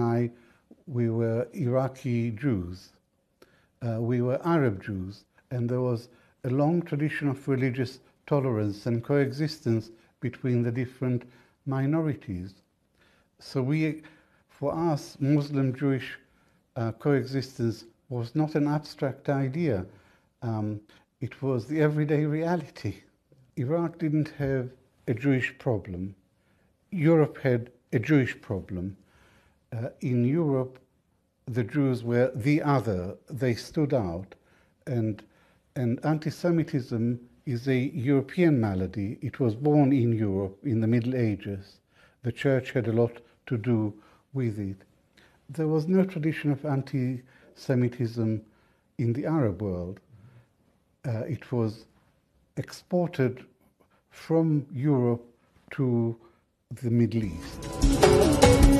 I, we were Iraqi Jews, uh, we were Arab Jews, and there was a long tradition of religious tolerance and coexistence between the different minorities. So we, for us, Muslim-Jewish uh, coexistence was not an abstract idea. Um, it was the everyday reality. Iraq didn't have a Jewish problem. Europe had a Jewish problem uh, in Europe, the Jews were the other, they stood out, and, and anti Semitism is a European malady. It was born in Europe in the Middle Ages. The church had a lot to do with it. There was no tradition of anti Semitism in the Arab world. Uh, it was exported from Europe to the Middle East.